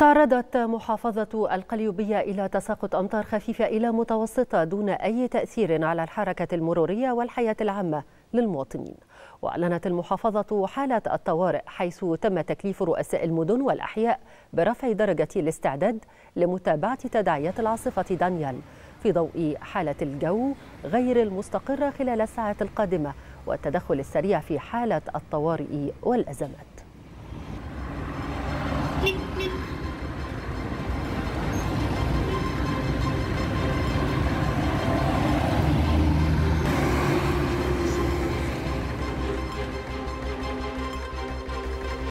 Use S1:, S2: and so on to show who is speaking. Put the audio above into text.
S1: تعرضت محافظة القليوبية إلى تساقط أمطار خفيفة إلى متوسطة دون أي تأثير على الحركة المرورية والحياة العامة للمواطنين وأعلنت المحافظة حالة الطوارئ حيث تم تكليف رؤساء المدن والأحياء برفع درجة الاستعداد لمتابعة تداعيات العاصفة دانيال في ضوء حالة الجو غير المستقرة خلال الساعات القادمة والتدخل السريع في حالة الطوارئ والأزمات